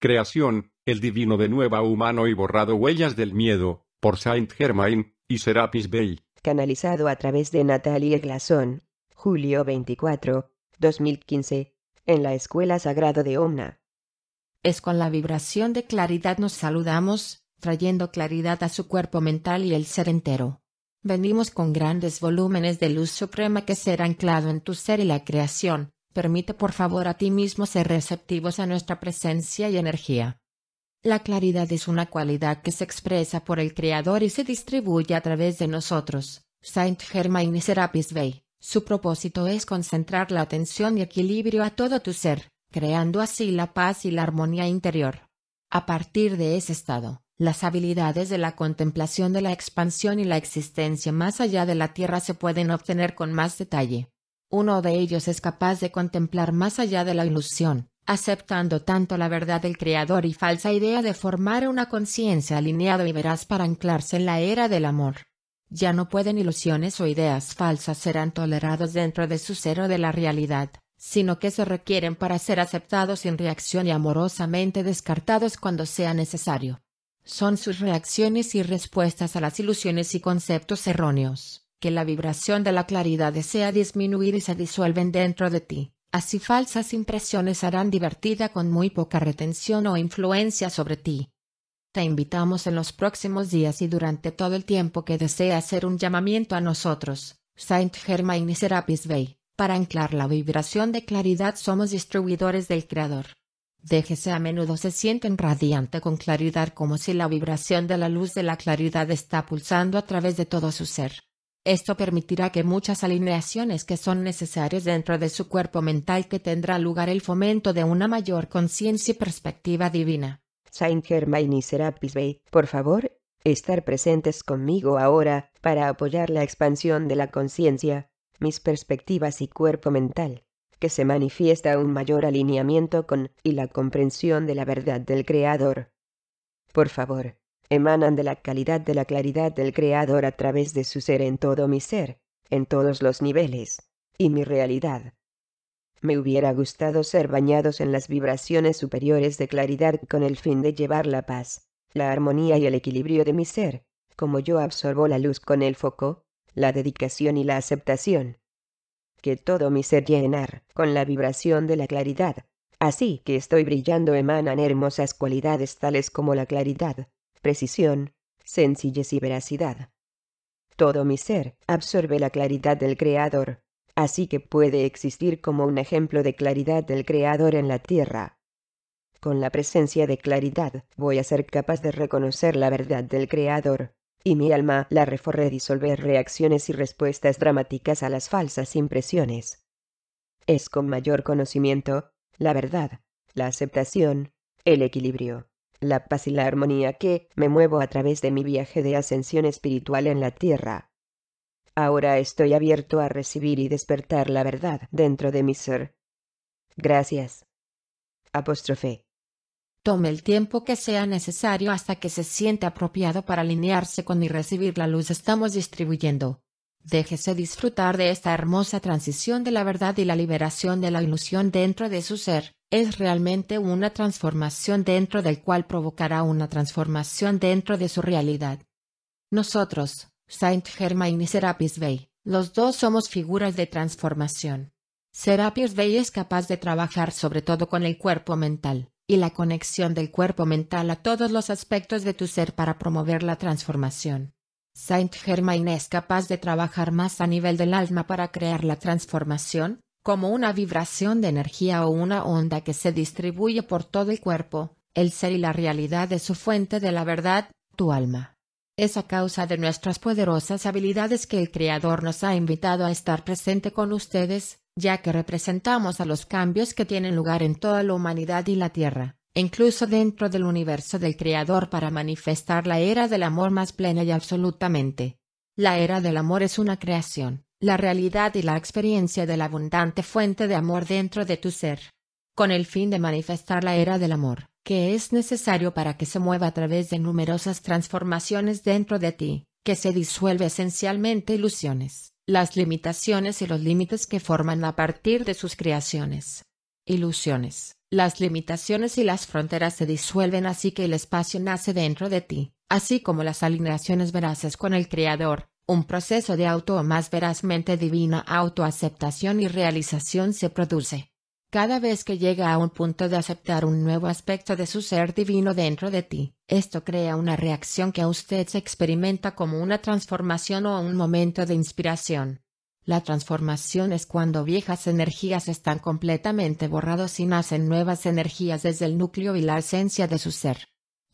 Creación, El Divino de Nueva Humano y Borrado Huellas del Miedo, por Saint Germain, y Serapis Bay, Canalizado a través de Natalie Glason, julio 24, 2015, en la Escuela Sagrado de Omna. Es con la vibración de claridad nos saludamos, trayendo claridad a su cuerpo mental y el ser entero. Venimos con grandes volúmenes de luz suprema que será anclado en tu ser y la creación, permite por favor a ti mismo ser receptivos a nuestra presencia y energía. La claridad es una cualidad que se expresa por el Creador y se distribuye a través de nosotros. Saint Germain Serapis Bey. Su propósito es concentrar la atención y equilibrio a todo tu ser, creando así la paz y la armonía interior. A partir de ese estado, las habilidades de la contemplación de la expansión y la existencia más allá de la Tierra se pueden obtener con más detalle. Uno de ellos es capaz de contemplar más allá de la ilusión, aceptando tanto la verdad del creador y falsa idea de formar una conciencia alineada y veraz para anclarse en la era del amor. Ya no pueden ilusiones o ideas falsas serán tolerados dentro de su cero de la realidad, sino que se requieren para ser aceptados sin reacción y amorosamente descartados cuando sea necesario. Son sus reacciones y respuestas a las ilusiones y conceptos erróneos que la vibración de la claridad desea disminuir y se disuelven dentro de ti. Así falsas impresiones harán divertida con muy poca retención o influencia sobre ti. Te invitamos en los próximos días y durante todo el tiempo que desea hacer un llamamiento a nosotros, Saint Germain y Serapis Bay, para anclar la vibración de claridad somos distribuidores del Creador. Déjese a menudo se sienten radiante con claridad como si la vibración de la luz de la claridad está pulsando a través de todo su ser. Esto permitirá que muchas alineaciones que son necesarias dentro de su cuerpo mental que tendrá lugar el fomento de una mayor conciencia y perspectiva divina. Saint Germain y Serapis por favor, estar presentes conmigo ahora para apoyar la expansión de la conciencia, mis perspectivas y cuerpo mental, que se manifiesta un mayor alineamiento con y la comprensión de la verdad del Creador. Por favor, emanan de la calidad de la claridad del Creador a través de su ser en todo mi ser, en todos los niveles, y mi realidad. Me hubiera gustado ser bañados en las vibraciones superiores de claridad con el fin de llevar la paz, la armonía y el equilibrio de mi ser, como yo absorbo la luz con el foco, la dedicación y la aceptación. Que todo mi ser llenar con la vibración de la claridad, así que estoy brillando emanan hermosas cualidades tales como la claridad, precisión, sencillez y veracidad. Todo mi ser absorbe la claridad del Creador, así que puede existir como un ejemplo de claridad del Creador en la tierra. Con la presencia de claridad voy a ser capaz de reconocer la verdad del Creador, y mi alma la reforre disolver reacciones y respuestas dramáticas a las falsas impresiones. Es con mayor conocimiento, la verdad, la aceptación, el equilibrio, la paz y la armonía que me muevo a través de mi viaje de ascensión espiritual en la tierra. Ahora estoy abierto a recibir y despertar la verdad dentro de mi ser. Gracias. Apóstrofe. Tome el tiempo que sea necesario hasta que se siente apropiado para alinearse con y recibir la luz estamos distribuyendo. Déjese disfrutar de esta hermosa transición de la verdad y la liberación de la ilusión dentro de su ser es realmente una transformación dentro del cual provocará una transformación dentro de su realidad. Nosotros, Saint Germain y Serapis Bey, los dos somos figuras de transformación. Serapis Bey es capaz de trabajar sobre todo con el cuerpo mental, y la conexión del cuerpo mental a todos los aspectos de tu ser para promover la transformación. Saint Germain es capaz de trabajar más a nivel del alma para crear la transformación, como una vibración de energía o una onda que se distribuye por todo el cuerpo, el ser y la realidad de su fuente de la verdad, tu alma. Es a causa de nuestras poderosas habilidades que el Creador nos ha invitado a estar presente con ustedes, ya que representamos a los cambios que tienen lugar en toda la humanidad y la Tierra, incluso dentro del universo del Creador para manifestar la era del amor más plena y absolutamente. La era del amor es una creación, la realidad y la experiencia de la abundante fuente de amor dentro de tu ser, con el fin de manifestar la era del amor, que es necesario para que se mueva a través de numerosas transformaciones dentro de ti, que se disuelve esencialmente ilusiones, las limitaciones y los límites que forman a partir de sus creaciones. Ilusiones, las limitaciones y las fronteras se disuelven así que el espacio nace dentro de ti, así como las alineaciones veraces con el Creador, un proceso de auto o más verazmente divina autoaceptación y realización se produce. Cada vez que llega a un punto de aceptar un nuevo aspecto de su ser divino dentro de ti, esto crea una reacción que a usted se experimenta como una transformación o un momento de inspiración. La transformación es cuando viejas energías están completamente borradas y nacen nuevas energías desde el núcleo y la esencia de su ser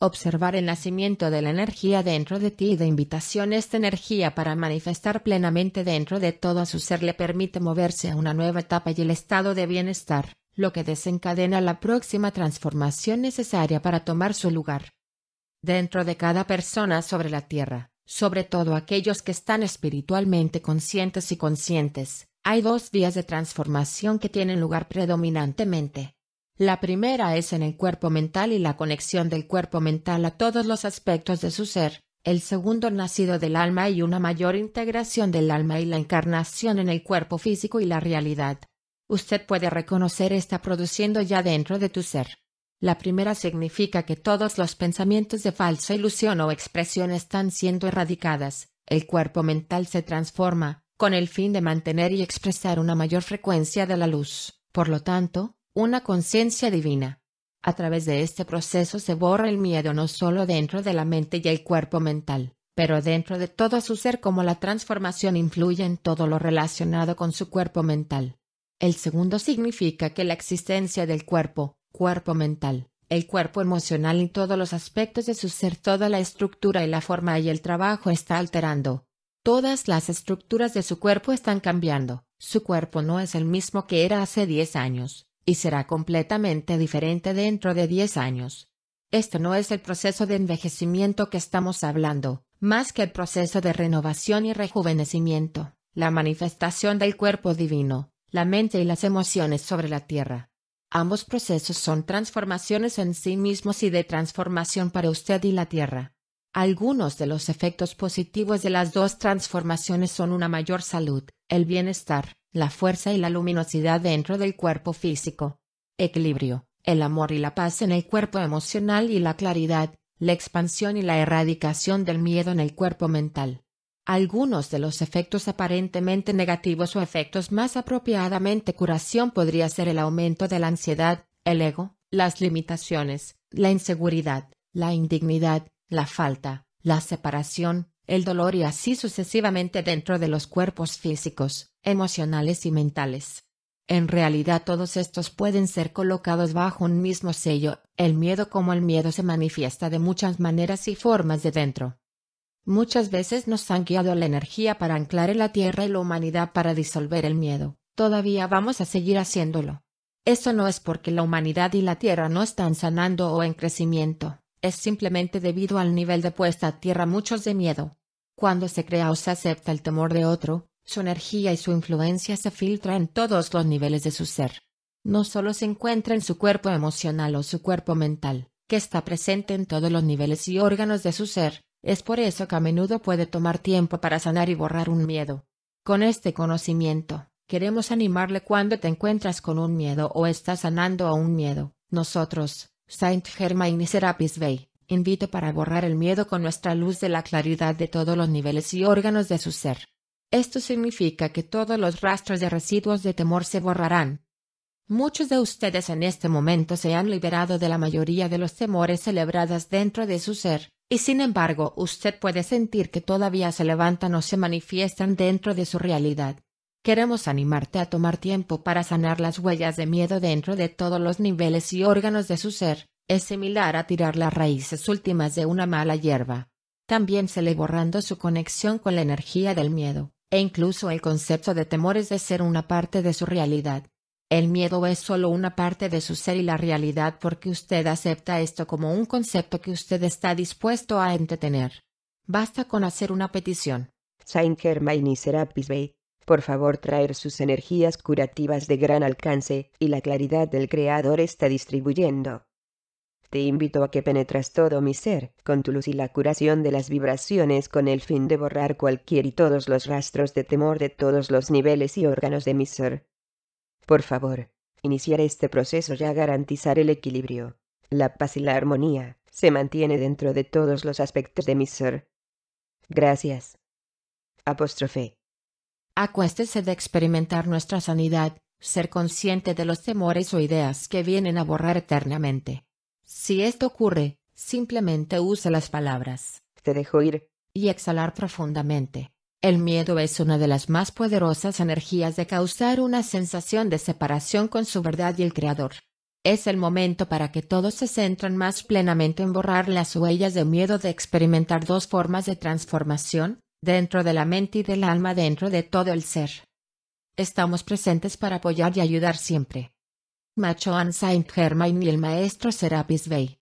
observar el nacimiento de la energía dentro de ti y de invitación esta energía para manifestar plenamente dentro de todo a su ser le permite moverse a una nueva etapa y el estado de bienestar, lo que desencadena la próxima transformación necesaria para tomar su lugar. Dentro de cada persona sobre la tierra, sobre todo aquellos que están espiritualmente conscientes y conscientes, hay dos vías de transformación que tienen lugar predominantemente, la primera es en el cuerpo mental y la conexión del cuerpo mental a todos los aspectos de su ser, el segundo nacido del alma y una mayor integración del alma y la encarnación en el cuerpo físico y la realidad. Usted puede reconocer está produciendo ya dentro de tu ser. La primera significa que todos los pensamientos de falsa ilusión o expresión están siendo erradicadas, el cuerpo mental se transforma, con el fin de mantener y expresar una mayor frecuencia de la luz. Por lo tanto, una conciencia divina. A través de este proceso se borra el miedo no solo dentro de la mente y el cuerpo mental, pero dentro de todo su ser como la transformación influye en todo lo relacionado con su cuerpo mental. El segundo significa que la existencia del cuerpo, cuerpo mental, el cuerpo emocional y todos los aspectos de su ser, toda la estructura y la forma y el trabajo está alterando. Todas las estructuras de su cuerpo están cambiando. Su cuerpo no es el mismo que era hace diez años y será completamente diferente dentro de diez años. Esto no es el proceso de envejecimiento que estamos hablando, más que el proceso de renovación y rejuvenecimiento, la manifestación del cuerpo divino, la mente y las emociones sobre la tierra. Ambos procesos son transformaciones en sí mismos y de transformación para usted y la tierra. Algunos de los efectos positivos de las dos transformaciones son una mayor salud, el bienestar, la fuerza y la luminosidad dentro del cuerpo físico. Equilibrio, el amor y la paz en el cuerpo emocional y la claridad, la expansión y la erradicación del miedo en el cuerpo mental. Algunos de los efectos aparentemente negativos o efectos más apropiadamente curación podría ser el aumento de la ansiedad, el ego, las limitaciones, la inseguridad, la indignidad, la falta, la separación, el dolor y así sucesivamente dentro de los cuerpos físicos, emocionales y mentales. En realidad todos estos pueden ser colocados bajo un mismo sello, el miedo como el miedo se manifiesta de muchas maneras y formas de dentro. Muchas veces nos han guiado la energía para anclar en la tierra y la humanidad para disolver el miedo. Todavía vamos a seguir haciéndolo. Eso no es porque la humanidad y la tierra no están sanando o en crecimiento es simplemente debido al nivel de puesta a tierra muchos de miedo. Cuando se crea o se acepta el temor de otro, su energía y su influencia se filtra en todos los niveles de su ser. No solo se encuentra en su cuerpo emocional o su cuerpo mental, que está presente en todos los niveles y órganos de su ser, es por eso que a menudo puede tomar tiempo para sanar y borrar un miedo. Con este conocimiento, queremos animarle cuando te encuentras con un miedo o estás sanando a un miedo. Nosotros, Saint Germain y Serapis Bay, invito para borrar el miedo con nuestra luz de la claridad de todos los niveles y órganos de su ser. Esto significa que todos los rastros de residuos de temor se borrarán. Muchos de ustedes en este momento se han liberado de la mayoría de los temores celebradas dentro de su ser, y sin embargo usted puede sentir que todavía se levantan o se manifiestan dentro de su realidad. Queremos animarte a tomar tiempo para sanar las huellas de miedo dentro de todos los niveles y órganos de su ser, es similar a tirar las raíces últimas de una mala hierba. También se le borrando su conexión con la energía del miedo, e incluso el concepto de temores de ser una parte de su realidad. El miedo es solo una parte de su ser y la realidad porque usted acepta esto como un concepto que usted está dispuesto a entretener. Basta con hacer una petición. Saint Germain por favor, traer sus energías curativas de gran alcance y la claridad del Creador está distribuyendo. Te invito a que penetras todo mi ser, con tu luz y la curación de las vibraciones con el fin de borrar cualquier y todos los rastros de temor de todos los niveles y órganos de mi ser. Por favor, iniciar este proceso ya garantizar el equilibrio. La paz y la armonía se mantiene dentro de todos los aspectos de mi ser. Gracias. Apóstrofe. Acuéstese de experimentar nuestra sanidad, ser consciente de los temores o ideas que vienen a borrar eternamente. Si esto ocurre, simplemente use las palabras. Te dejo ir. Y exhalar profundamente. El miedo es una de las más poderosas energías de causar una sensación de separación con su verdad y el Creador. Es el momento para que todos se centren más plenamente en borrar las huellas de miedo de experimentar dos formas de transformación, dentro de la mente y del alma, dentro de todo el ser. Estamos presentes para apoyar y ayudar siempre. Machoan Saint Germain y el maestro Serapis Bey.